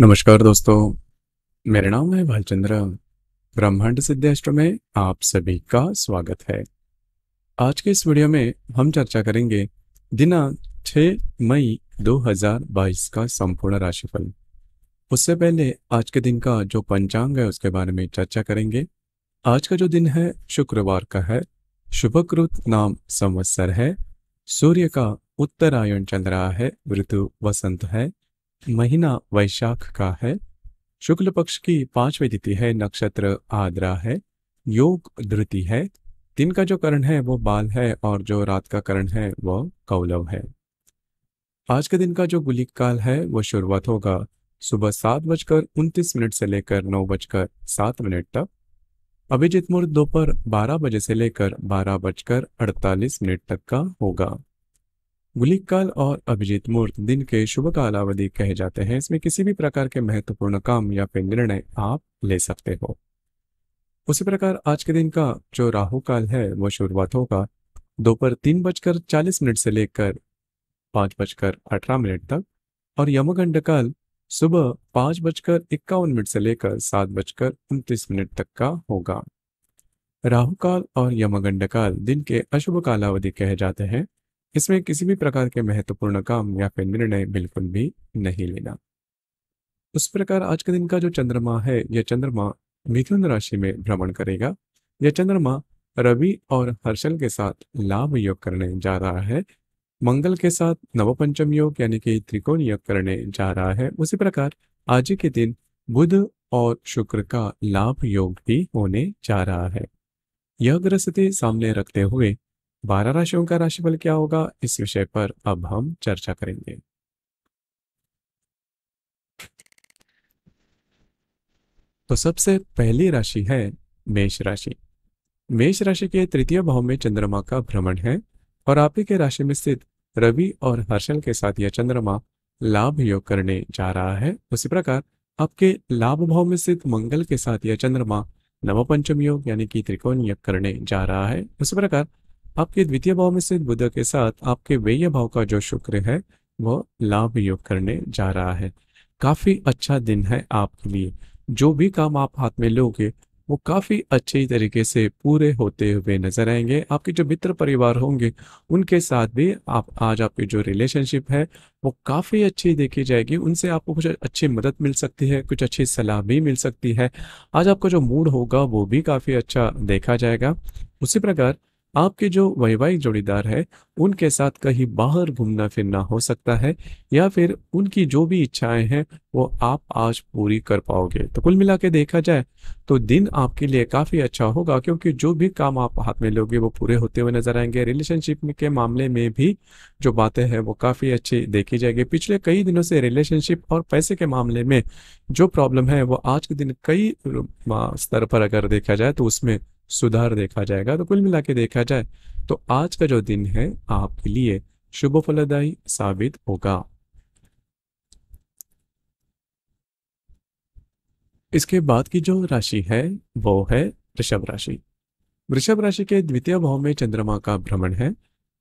नमस्कार दोस्तों मेरा नाम है भालचंद्र ब्रह्मांड सिद्धेष्ट में आप सभी का स्वागत है आज के इस वीडियो में हम चर्चा करेंगे दिनांक 6 मई 2022 का संपूर्ण राशिफल उससे पहले आज के दिन का जो पंचांग है उसके बारे में चर्चा करेंगे आज का जो दिन है शुक्रवार का है शुभकृत नाम संवत्सर है सूर्य का उत्तरायण रहा है ऋतु वसंत है महीना वैशाख का है शुक्ल पक्ष की पांचवी तिथि है नक्षत्र आद्रा है योग धृति है दिन का जो करण है वो बाल है और जो रात का करण है वह कौलव है आज के दिन का जो गुलिक काल है वो शुरुआत होगा सुबह सात बजकर उनतीस मिनट से लेकर नौ बजकर सात मिनट तक अभिजीत मुहूर्त दोपहर बारह बजे से लेकर बारह बजकर अड़तालीस मिनट तक का होगा गुलिक काल और अभिजीत मुहूर्त दिन के शुभ काल अवधि कहे जाते हैं इसमें किसी भी प्रकार के महत्वपूर्ण काम या फिर निर्णय आप ले सकते हो उसी प्रकार आज के दिन का जो राहु काल है वो शुरुआत होगा दोपहर तीन बजकर चालीस मिनट से लेकर पांच बजकर अठारह मिनट तक और यमगंड काल सुबह पांच बजकर इक्यावन मिनट से लेकर सात बजकर उनतीस मिनट तक का होगा राहु काल और यमगंड काल दिन के अशुभ कालावधि कहे जाते हैं इसमें किसी भी प्रकार के महत्वपूर्ण काम या फिर निर्णय बिल्कुल भी नहीं लेना उस प्रकार आज के दिन का जो चंद्रमा है यह चंद्रमा मिथुन राशि में भ्रमण करेगा यह चंद्रमा रवि और हर्षल के साथ लाभ योग करने जा रहा है मंगल के साथ नवपंचम योग यानी कि त्रिकोण योग करने जा रहा है उसी प्रकार आज के दिन बुध और शुक्र का लाभ योग भी होने जा रहा है यह ग्रह सामने रखते हुए बारह राशियों का राशिफल क्या होगा इस विषय पर अब हम चर्चा करेंगे तो सबसे पहली राशि है मेष राशि मेष राशि के तृतीय भाव में चंद्रमा का भ्रमण है और आप ही के राशि में स्थित रवि और हर्षल के साथ यह चंद्रमा लाभ योग करने जा रहा है उसी प्रकार आपके लाभ भाव में स्थित मंगल के साथ यह चंद्रमा नवपंचम योग यानी कि त्रिकोण योग करने जा रहा है उसी प्रकार आपके द्वितीय भाव में स्थित बुद्ध के साथ आपके व्यय भाव का जो शुक्र है वह लाभ योग करने जा रहा है काफी अच्छा दिन है आपके लिए जो भी काम आप हाथ में लोगे वो काफी अच्छे तरीके से पूरे होते हुए नजर आएंगे आपके जो मित्र परिवार होंगे उनके साथ भी आप आज आपकी जो रिलेशनशिप है वो काफी अच्छी देखी जाएगी उनसे आपको कुछ अच्छी मदद मिल सकती है कुछ अच्छी सलाह भी मिल सकती है आज आपका जो मूड होगा वो भी काफी अच्छा देखा जाएगा उसी प्रकार आपके जो वैवाहिक जोड़ीदार है उनके साथ कहीं बाहर घूमना फिरना हो सकता है या फिर उनकी जो भी इच्छाएं हैं वो आप आज पूरी कर पाओगे तो कुल मिला के देखा जाए तो दिन आपके लिए काफ़ी अच्छा होगा क्योंकि जो भी काम आप हाथ में लोगे वो पूरे होते हुए नजर आएंगे रिलेशनशिप के मामले में भी जो बातें हैं वो काफ़ी अच्छी देखी जाएगी पिछले कई दिनों से रिलेशनशिप और पैसे के मामले में जो प्रॉब्लम है वो आज के दिन कई स्तर पर अगर देखा जाए तो उसमें सुधार देखा जाएगा तो कुल मिला के देखा जाए तो आज का जो दिन है आपके लिए शुभ फलदायी साबित होगा इसके बाद की जो राशि है वो है वृषभ राशि वृषभ राशि के द्वितीय भाव में चंद्रमा का भ्रमण है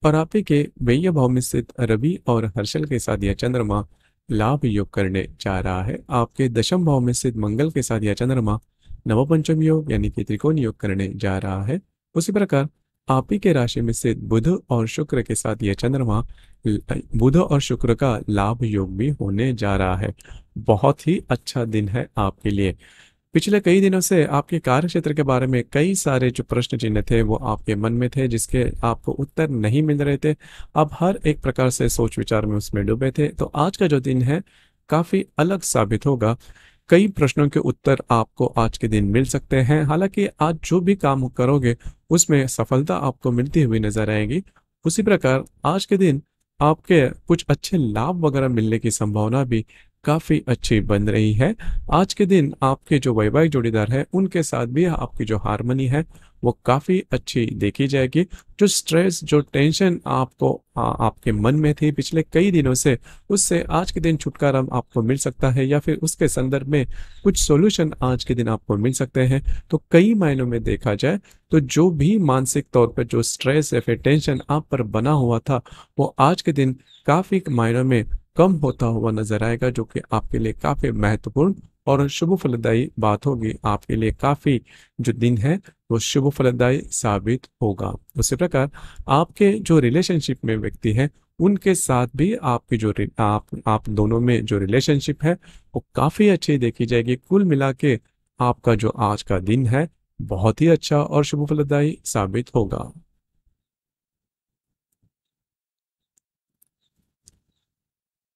और आपे के व्यय भाव में स्थित रवि और हर्षल के साथ यह चंद्रमा लाभ योग करने जा रहा है आपके दशम भाव में स्थित मंगल के साथ यह चंद्रमा नवपंचम योग यानी कि त्रिकोण योग करने जा रहा है उसी प्रकार आप ही के राशि में से बुध और शुक्र के साथ यह चंद्रमा बुध और शुक्र का लाभ योग भी होने जा रहा है बहुत ही अच्छा दिन है आपके लिए पिछले कई दिनों से आपके कार्य क्षेत्र के बारे में कई सारे जो प्रश्न चिन्ह थे वो आपके मन में थे जिसके आपको उत्तर नहीं मिल रहे थे आप हर एक प्रकार से सोच विचार में उसमें डूबे थे तो आज का जो दिन है काफी अलग साबित होगा कई प्रश्नों के उत्तर आपको आज के दिन मिल सकते हैं हालांकि आज जो भी काम करोगे उसमें सफलता आपको मिलती हुई नजर आएगी उसी प्रकार आज के दिन आपके कुछ अच्छे लाभ वगैरह मिलने की संभावना भी काफ़ी अच्छी बन रही है आज के दिन आपके जो वैवाहिक जोड़ीदार है उनके साथ भी आपकी जो हारमोनी है वो काफ़ी अच्छी देखी जाएगी जो स्ट्रेस जो टेंशन आपको आ, आपके मन में थी पिछले कई दिनों से उससे आज के दिन छुटकारा आपको मिल सकता है या फिर उसके संदर्भ में कुछ सॉल्यूशन आज के दिन आपको मिल सकते हैं तो कई मायनों में देखा जाए तो जो भी मानसिक तौर पर जो स्ट्रेस या फिर टेंशन आप पर बना हुआ था वो आज के दिन काफ़ी मायनों में कम होता हुआ नजर आएगा जो कि आपके लिए काफी महत्वपूर्ण और शुभ फलदायी बात होगी आपके लिए काफी जो दिन है वो शुभ फलदायी साबित होगा उसी प्रकार आपके जो रिलेशनशिप में व्यक्ति है उनके साथ भी आपकी जो आप आप दोनों में जो रिलेशनशिप है वो काफी अच्छी देखी जाएगी कुल मिला के आपका जो आज का दिन है बहुत ही अच्छा और शुभ फलदायी साबित होगा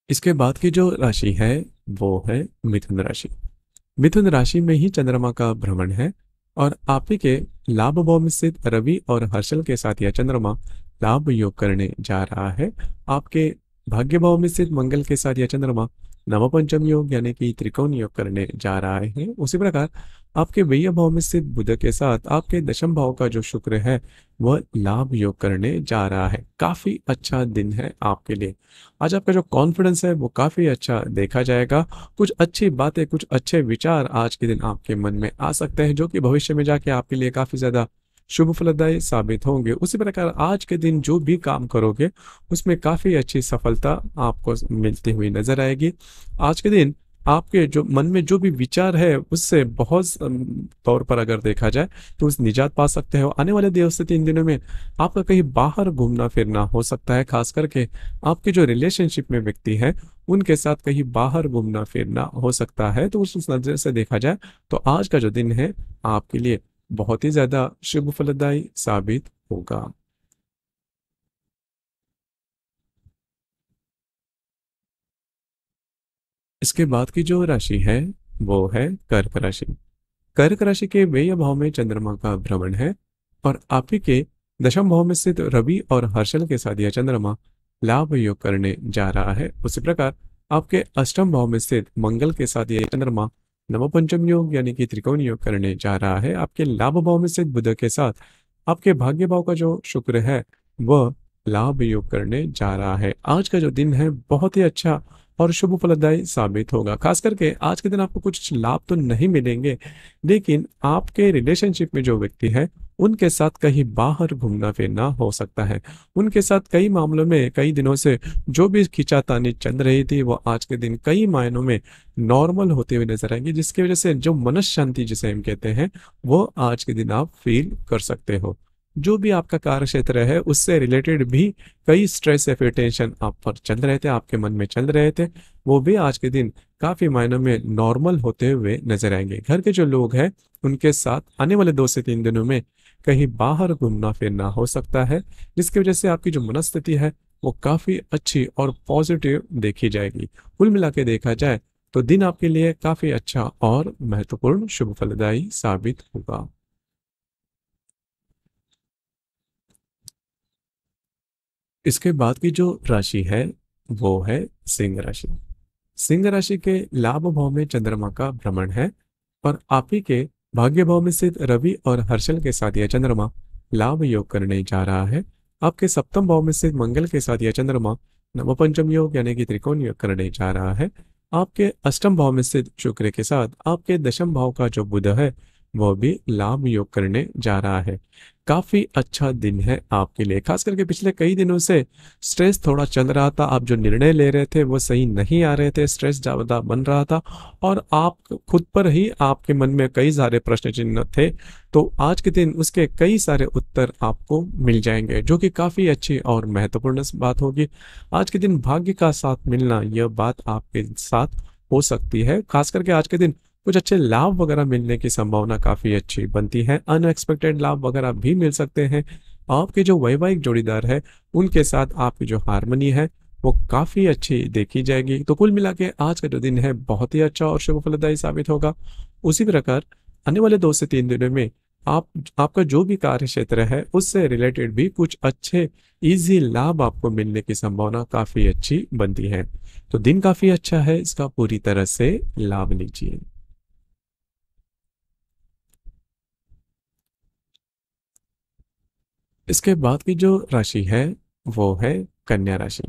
इसके बाद की जो राशि है वो है मिथुन राशि मिथुन राशि में ही चंद्रमा का भ्रमण है और आप ही के लाभ भव स्थित रवि और हर्षल के साथ यह चंद्रमा लाभ योग करने जा रहा है आपके भाग्य भाव में स्थित मंगल के साथ यह चंद्रमा नवपंचम योग यानी कि त्रिकोण योग करने जा रहा है उसी प्रकार आपके व्यय भाव में स्थित बुध के साथ आपके दशम भाव का जो शुक्र है वह लाभ योग करने जा रहा है काफी अच्छा दिन है आपके लिए आज आपका जो कॉन्फिडेंस है वो काफी अच्छा देखा जाएगा कुछ अच्छी बातें कुछ अच्छे विचार आज के दिन आपके मन में आ सकते हैं जो कि भविष्य में जाके आपके लिए काफी ज्यादा शुभ फलदायी साबित होंगे उसी प्रकार आज के दिन जो भी काम करोगे उसमें काफ़ी अच्छी सफलता आपको मिलती हुई नजर आएगी आज के दिन आपके जो मन में जो भी विचार है उससे बहुत तौर पर अगर देखा जाए तो उस निजात पा सकते हो आने वाले दिवस से तीन दिनों में आपका कहीं बाहर घूमना फिरना हो सकता है खास करके आपके जो रिलेशनशिप में व्यक्ति है उनके साथ कहीं बाहर घूमना फिरना हो सकता है तो उस नज़र से देखा जाए तो आज का जो दिन है आपके लिए बहुत ही ज़्यादा शुभ फलदायी साबित होगा इसके बाद की जो राशि है वो है कर्क राशि कर्क राशि के व्यय भाव में चंद्रमा का भ्रमण है और आप ही के दशम भाव में स्थित रवि और हर्षल के साथ यह चंद्रमा लाभ योग करने जा रहा है उसी प्रकार आपके अष्टम भाव में स्थित मंगल के साथ यह चंद्रमा नवपंचम योग यानी कि त्रिकोण योग करने जा रहा है आपके लाभ भाव में स्थित बुध के साथ आपके भाग्य भाव का जो शुक्र है वह लाभ योग करने जा रहा है आज का जो दिन है बहुत ही अच्छा और शुभ फलदायी साबित होगा खास करके आज के दिन आपको कुछ लाभ तो नहीं मिलेंगे लेकिन आपके रिलेशनशिप में जो व्यक्ति है उनके साथ कहीं बाहर घूमना फिरना हो सकता है उनके साथ कई मामलों में कई दिनों से जो भी खिंचातानी चल रही थी वो आज के दिन कई मायनों में नॉर्मल होते हुए नजर आएंगे जिसकी वजह से जो मन शांति जिसे हम कहते हैं वो आज के दिन आप फील कर सकते हो जो भी आपका कार्य क्षेत्र है उससे रिलेटेड भी कई स्ट्रेस या फिर टेंशन आप पर चल रहे थे आपके मन में चल रहे थे वो भी आज के दिन काफी मायनों में नॉर्मल होते हुए नजर आएंगे घर के जो लोग हैं उनके साथ आने वाले दो से तीन दिनों में कहीं बाहर घूमना फिरना हो सकता है जिसकी वजह से आपकी जो मनस्थिति है वो काफ़ी अच्छी और पॉजिटिव देखी जाएगी कुल मिला के देखा जाए तो दिन आपके लिए काफ़ी अच्छा और महत्वपूर्ण शुभ फलदायी साबित होगा इसके बाद की जो राशि है वो है सिंह राशि सिंह राशि के लाभ भाव में चंद्रमा का भ्रमण है पर आप ही के भाग्य भाव में स्थित रवि और हर्षल के साथ यह चंद्रमा लाभ योग करने जा रहा है आपके सप्तम भाव में स्थित मंगल के साथ यह चंद्रमा नवपंचम योग यानी कि त्रिकोण योग करने जा रहा है आपके अष्टम भाव में स्थित शुक्र के साथ आपके दशम भाव का जो बुध है वह भी लाभ योग करने जा रहा है काफ़ी अच्छा दिन है आपके लिए खास करके पिछले कई दिनों से स्ट्रेस थोड़ा चल रहा था आप जो निर्णय ले रहे थे वो सही नहीं आ रहे थे स्ट्रेस ज़्यादा बन रहा था और आप खुद पर ही आपके मन में कई सारे प्रश्न चिन्ह थे तो आज के दिन उसके कई सारे उत्तर आपको मिल जाएंगे जो कि काफ़ी अच्छी और महत्वपूर्ण बात होगी आज के दिन भाग्य का साथ मिलना यह बात आपके साथ हो सकती है खास करके आज के दिन कुछ अच्छे लाभ वगैरह मिलने की संभावना काफ़ी अच्छी बनती है अनएक्सपेक्टेड लाभ वगैरह भी मिल सकते हैं आपके जो वैवाहिक जोड़ीदार है उनके साथ आपकी जो हारमोनी है वो काफ़ी अच्छी देखी जाएगी तो कुल मिला के आज का जो दिन है बहुत ही अच्छा और शुभ फलदायी साबित होगा उसी प्रकार आने वाले दो से तीन दिनों में आप आपका जो भी कार्य क्षेत्र है उससे रिलेटेड भी कुछ अच्छे इजी लाभ आपको मिलने की संभावना काफ़ी अच्छी बनती है तो दिन काफ़ी अच्छा है इसका पूरी तरह से लाभ लीजिए इसके बाद की जो राशि है वो है कन्या राशि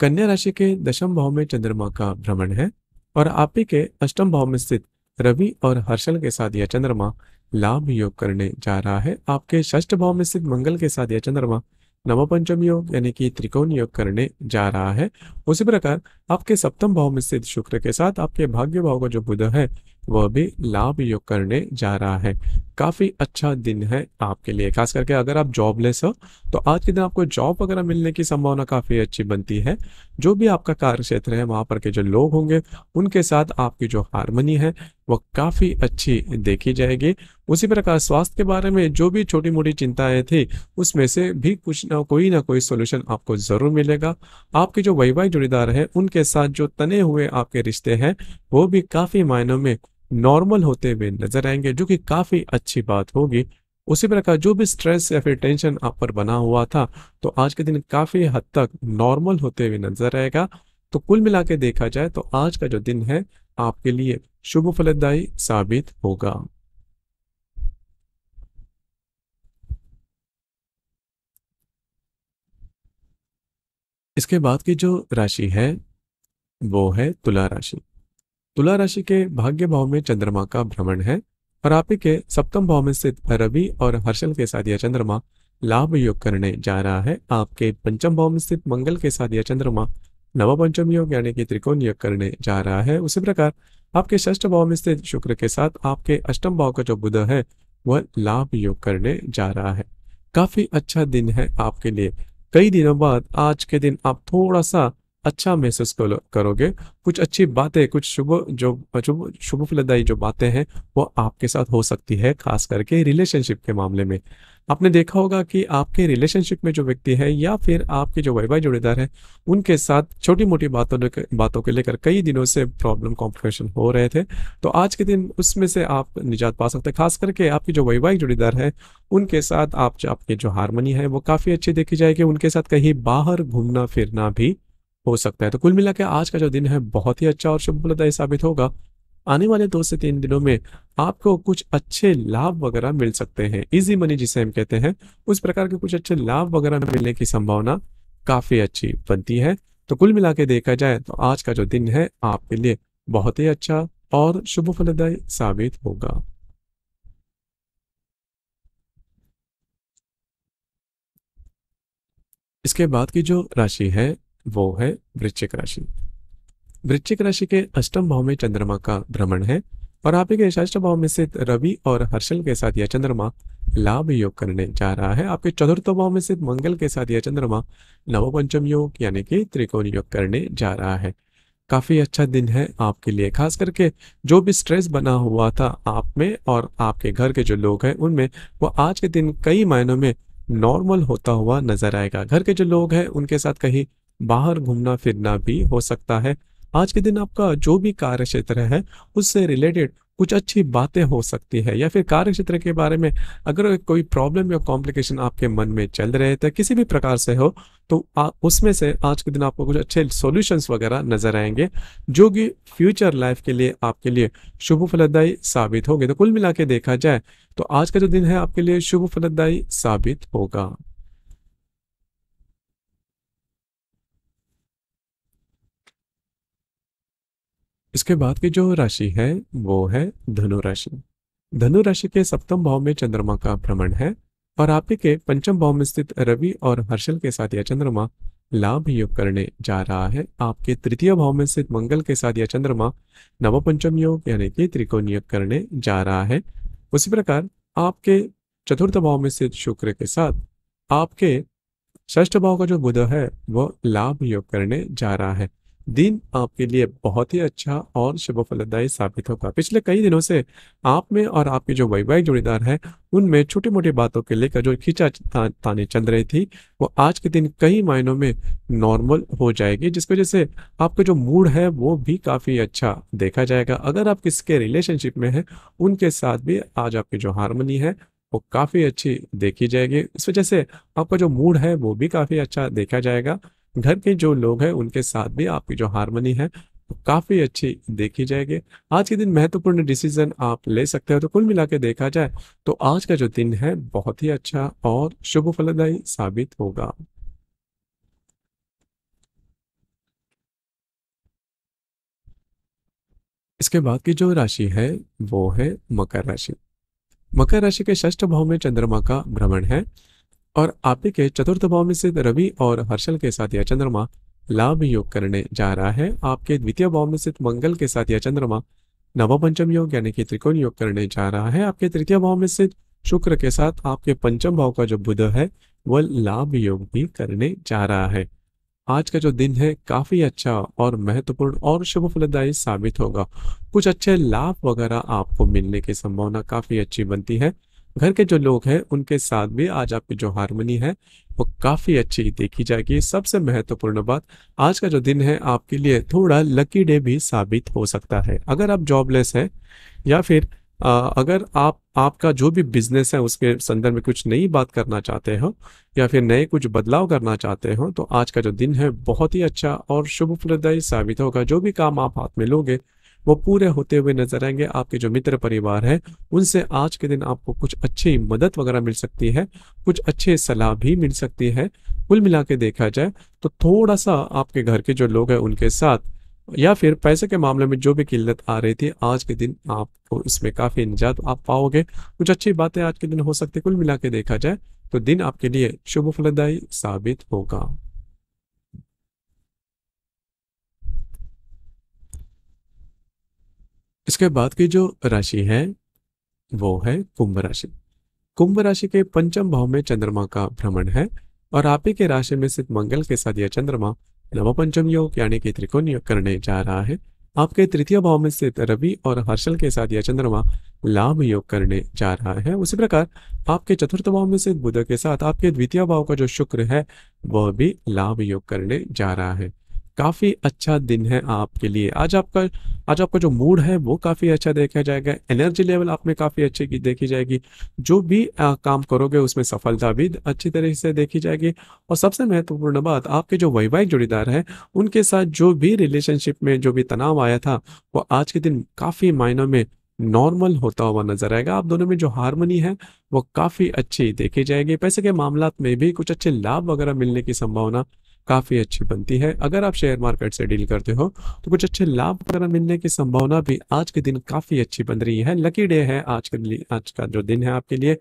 कन्या राशि के दशम भाव में चंद्रमा का भ्रमण है और आप ही के अष्टम भाव में स्थित रवि और हर्षल के साथ यह चंद्रमा लाभ योग करने जा रहा है आपके षष्ठ भाव में स्थित मंगल के साथ यह चंद्रमा नवपंचम योग यानी कि त्रिकोण योग करने जा रहा है उसी प्रकार आपके सप्तम भाव में स्थित शुक्र के साथ आपके भाग्य भाव का जो बुध है वह भी लाभ योग करने जा रहा है काफ़ी अच्छा दिन है आपके लिए खास करके अगर आप जॉबलेस हो तो आज के दिन आपको जॉब वगैरह मिलने की संभावना काफ़ी अच्छी बनती है जो भी आपका कार्य क्षेत्र है वहां पर के जो लोग होंगे उनके साथ आपकी जो हारमोनी है वह काफ़ी अच्छी देखी जाएगी उसी प्रकार स्वास्थ्य के बारे में जो भी छोटी मोटी चिंताएं थी उसमें से भी कुछ ना कोई ना कोई सोल्यूशन आपको ज़रूर मिलेगा आपके जो वैवाहिक जुड़ीदार है उनके साथ जो तने हुए आपके रिश्ते हैं वो भी काफ़ी मायनों में नॉर्मल होते हुए नजर आएंगे जो कि काफ़ी अच्छी बात होगी उसी प्रकार जो भी स्ट्रेस या फिर टेंशन आप पर बना हुआ था तो आज के दिन काफ़ी हद तक नॉर्मल होते हुए नजर आएगा तो कुल मिला के देखा जाए तो आज का जो दिन है आपके लिए शुभ फलदायी साबित होगा इसके बाद की जो राशि है वो है तुला राशि तुला राशि के भाग्य भाव में चंद्रमा का भ्रमण है और आप के सप्तम भाव में स्थित रवि और हर्षल के साथ यह चंद्रमा लाभ योग करने जा रहा है आपके पंचम भाव में स्थित मंगल के साथ यह चंद्रमा नव पंचम योग यानी कि त्रिकोण योग करने जा रहा है उसी प्रकार आपके षष्ठ भाव में स्थित शुक्र के साथ आपके अष्टम भाव का जो बुध है वह लाभ योग करने जा रहा है काफी अच्छा दिन है आपके लिए कई दिनों बाद आज के दिन आप थोड़ा सा अच्छा महसूस करोगे कुछ अच्छी बातें कुछ शुभ जो शुभ शुभ फलदायी जो बातें हैं वो आपके साथ हो सकती है खास करके रिलेशनशिप के मामले में आपने देखा होगा कि आपके रिलेशनशिप में जो व्यक्ति है या फिर आपके जो वैवाहिक जोड़ीदार हैं उनके साथ छोटी मोटी बातों बातों के लेकर कई दिनों से प्रॉब्लम कॉम्प्लिकेशन हो रहे थे तो आज के दिन उसमें से आप निजात पा सकते हैं खास करके आपके जो वैवाहिक जोड़ीदार हैं उनके साथ आप आपके जो हारमोनी है वो काफ़ी अच्छी देखी जाएगी उनके साथ कहीं बाहर घूमना फिरना भी हो सकता है तो कुल मिला आज का जो दिन है बहुत ही अच्छा और शुभ फलदायी साबित होगा आने वाले दो से तीन दिनों में आपको कुछ अच्छे लाभ वगैरह मिल सकते हैं इजी मनी जिसे हम कहते हैं उस प्रकार के कुछ अच्छे लाभ वगैरह मिलने की संभावना काफी अच्छी बनती है तो कुल मिला के देखा जाए तो आज का जो दिन है आपके लिए बहुत ही अच्छा और शुभ फलदायी साबित होगा इसके बाद की जो राशि है वो है वृश्चिक राशि वृश्चिक राशि के अष्टम भाव में चंद्रमा का भ्रमण है और आपके षष्ठ भाव में स्थित रवि और हर्षल के साथ यह चंद्रमा लाभ योग करने जा रहा है आपके चतुर्थ भाव में स्थित मंगल के साथ यह चंद्रमा नवपंचम योग यानी कि त्रिकोण योग करने जा रहा है काफ़ी अच्छा दिन है आपके लिए खास करके जो भी स्ट्रेस बना हुआ था आप में और आपके घर के जो लोग हैं उनमें वो आज के दिन कई मायनों में नॉर्मल होता हुआ नजर आएगा घर के जो लोग हैं उनके साथ कहीं बाहर घूमना फिरना भी हो सकता है आज के दिन आपका जो भी कार्य क्षेत्र है उससे रिलेटेड कुछ अच्छी बातें हो सकती है या फिर कार्य क्षेत्र के बारे में अगर कोई प्रॉब्लम या कॉम्प्लिकेशन आपके मन में चल रहे थे किसी भी प्रकार से हो तो उसमें से आज के दिन आपको कुछ अच्छे सॉल्यूशंस वगैरह नजर आएंगे जो कि फ्यूचर लाइफ के लिए आपके लिए शुभ फलदायी साबित होंगे तो कुल मिला देखा जाए तो आज का जो दिन है आपके लिए शुभ फलदायी साबित होगा इसके बाद की जो राशि है वो है धनु राशि धनु राशि के सप्तम भाव में चंद्रमा का भ्रमण है और आपके के पंचम भाव में स्थित रवि और हर्षल के साथ यह चंद्रमा लाभ योग करने जा रहा है आपके तृतीय भाव में स्थित मंगल के साथ यह चंद्रमा नवपंचम योग यानी कि त्रिकोण योग करने जा रहा है उसी प्रकार आपके चतुर्थ भाव में स्थित शुक्र के साथ आपके ष्ठ भाव का जो बुध है वह लाभ योग करने जा रहा है दिन आपके लिए बहुत ही अच्छा और शुभ फलदायी साबित होगा पिछले कई दिनों से आप में और आपके जो वैवाहिक जोड़ीदार हैं उनमें छोटी मोटी बातों के लेकर जो खींचा ताने चल रही थी वो आज के दिन कई मायनों में नॉर्मल हो जाएगी जिस वजह से आपका जो मूड है वो भी काफ़ी अच्छा देखा जाएगा अगर आप किसके रिलेशनशिप में हैं उनके साथ भी आज आपकी जो हारमोनी है वो काफ़ी अच्छी देखी जाएगी इस वजह से आपका जो मूड है वो भी काफ़ी अच्छा देखा जाएगा घर के जो लोग हैं उनके साथ भी आपकी जो हारमोनी है काफ़ी अच्छी देखी जाएगी आज के दिन महत्वपूर्ण डिसीजन आप ले सकते हो तो कुल मिला के देखा जाए तो आज का जो दिन है बहुत ही अच्छा और शुभ फलदायी साबित होगा इसके बाद की जो राशि है वो है मकर राशि मकर राशि के ष्ठ भाव में चंद्रमा का भ्रमण है और आपे के चतुर्थ भाव में स्थित रवि और हर्षल के साथ यह चंद्रमा लाभ योग करने जा रहा है आपके द्वितीय भाव में स्थित मंगल के साथ यह चंद्रमा नवपंचम योग यानी कि त्रिकोण योग करने जा रहा है आपके तृतीय भाव में स्थित शुक्र के साथ आपके पंचम भाव का जो बुध है वह लाभ योग भी करने जा रहा है आज का जो दिन है काफी अच्छा और महत्वपूर्ण और शुभ फलदायी साबित होगा कुछ अच्छे लाभ वगैरह आपको मिलने की संभावना काफी अच्छी बनती है घर के जो लोग हैं उनके साथ भी आज आपकी जो हारमोनी है वो काफ़ी अच्छी देखी जाएगी सबसे महत्वपूर्ण बात आज का जो दिन है आपके लिए थोड़ा लकी डे भी साबित हो सकता है अगर आप जॉबलेस हैं या फिर आ, अगर आप आपका जो भी बिजनेस है उसके संदर्भ में कुछ नई बात करना चाहते हो या फिर नए कुछ बदलाव करना चाहते हो तो आज का जो दिन है बहुत ही अच्छा और शुभ फलदायी साबित होगा जो भी काम आप हाथ में लोगे वो पूरे होते हुए नजर आएंगे आपके जो मित्र परिवार है उनसे आज के दिन आपको कुछ अच्छी मदद वगैरह मिल सकती है कुछ अच्छे सलाह भी मिल सकती है कुल मिला के देखा जाए तो थोड़ा सा आपके घर के जो लोग हैं उनके साथ या फिर पैसे के मामले में जो भी किल्लत आ रही थी आज के दिन आपको इसमें काफ़ी निजात आप पाओगे कुछ अच्छी बातें आज के दिन हो सकती कुल मिला के देखा जाए तो दिन आपके लिए शुभ फलदायी साबित होगा इसके बाद की जो राशि है वो है कुंभ राशि कुंभ राशि के पंचम भाव में चंद्रमा का भ्रमण है और आप ही के राशि में स्थित मंगल के साथ यह चंद्रमा पंचम योग यानी कि त्रिकोण योग करने जा रहा है आपके तृतीय भाव में स्थित रवि और हर्षल के साथ यह चंद्रमा लाभ योग करने जा रहा है उसी प्रकार आपके चतुर्थ भाव में स्थित बुध के साथ आपके द्वितीय भाव का जो शुक्र है वह भी लाभ योग करने जा रहा है काफ़ी अच्छा दिन है आपके लिए आज आपका आज आपका जो मूड है वो काफ़ी अच्छा देखा जाएगा एनर्जी लेवल आप में काफ़ी अच्छी की देखी जाएगी जो भी आ, काम करोगे उसमें सफलता भी अच्छी तरह से देखी जाएगी और सबसे महत्वपूर्ण बात आपके जो वैवाहिक जोड़ीदार हैं उनके साथ जो भी रिलेशनशिप में जो भी तनाव आया था वो आज के दिन काफ़ी मायनों में नॉर्मल होता हुआ नजर आएगा आप दोनों में जो हारमोनी है वो काफ़ी अच्छी देखी जाएगी पैसे के मामला में भी कुछ अच्छे लाभ वगैरह मिलने की संभावना काफ़ी अच्छी बनती है अगर आप शेयर मार्केट से डील करते हो तो कुछ अच्छे लाभ वगैरह मिलने की संभावना भी आज के दिन काफ़ी अच्छी बन रही है लकी डे है आज के लिए आज का जो दिन है आपके लिए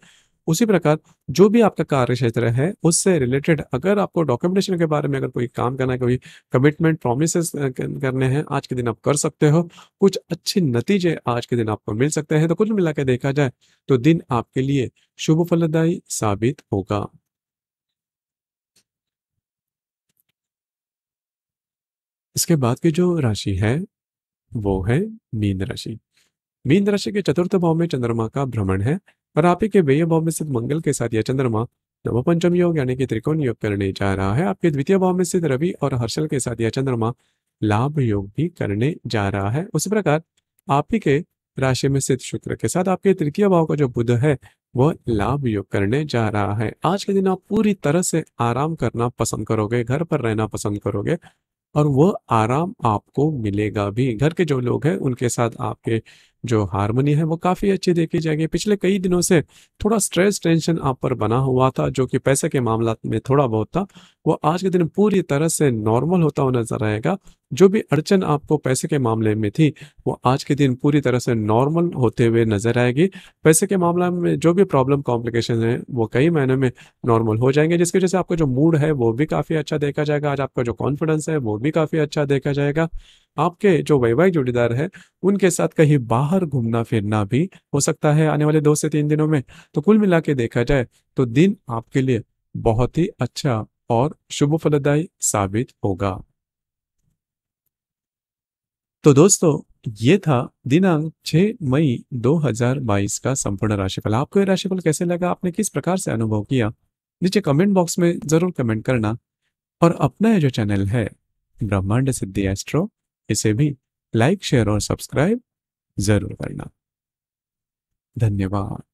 उसी प्रकार जो भी आपका कार्य क्षेत्र है उससे रिलेटेड अगर आपको डॉक्यूमेंटेशन के बारे में अगर कोई काम करना है कोई कमिटमेंट प्रोमिस करने हैं आज के दिन आप कर सकते हो कुछ अच्छे नतीजे आज के दिन आपको मिल सकते हैं तो कुछ मिला देखा जाए तो दिन आपके लिए शुभ फलदायी साबित होगा इसके बाद की जो राशि है वो है मीन राशि मीन राशि के चतुर्थ भाव में चंद्रमा का भ्रमण है और आप ही के व्यय भाव में स्थित मंगल के साथ यह चंद्रमा पंचम योग यानी कि त्रिकोण योग करने जा रहा है आपके द्वितीय भाव में स्थित रवि और हर्षल के साथ यह चंद्रमा लाभ योग भी करने जा रहा है उसी प्रकार आप ही के राशि में स्थित शुक्र के साथ आपके तृतीय भाव का जो बुध है वह लाभ योग करने जा रहा है आज के दिन आप पूरी तरह से आराम करना पसंद करोगे घर पर रहना पसंद करोगे और वह आराम आपको मिलेगा भी घर के जो लोग हैं उनके साथ आपके जो हारमोनी है वो काफ़ी अच्छी देखी जाएगी पिछले कई दिनों से थोड़ा स्ट्रेस टेंशन आप पर बना हुआ था जो कि पैसे के मामला में थोड़ा बहुत था वो आज के दिन पूरी तरह से नॉर्मल होता हुआ नजर आएगा जो भी अड़चन आपको पैसे के मामले में थी वो आज के दिन पूरी तरह से नॉर्मल होते हुए नजर आएगी पैसे के मामला में जो भी प्रॉब्लम कॉम्प्लिकेशन है वो कई महीने में नॉर्मल हो जाएंगे जिसकी वजह से आपका जो मूड है वो भी काफ़ी अच्छा देखा जाएगा आज आपका जो कॉन्फिडेंस है वो भी काफ़ी अच्छा देखा जाएगा आपके जो वैवाहिक जोड़ीदार है उनके साथ कहीं बाहर घूमना फिरना भी हो सकता है आने वाले दो से तीन दिनों में तो कुल मिला के देखा जाए तो दिन आपके लिए बहुत ही अच्छा और शुभ फलदायी साबित होगा तो दोस्तों ये था दिनांक 6 मई 2022 का संपूर्ण राशिफल आपको ये राशिफल कैसे लगा आपने किस प्रकार से अनुभव किया नीचे कमेंट बॉक्स में जरूर कमेंट करना और अपना जो चैनल है ब्रह्मांड सिद्धि एस्ट्रो इसे भी लाइक शेयर और सब्सक्राइब जरूर करना धन्यवाद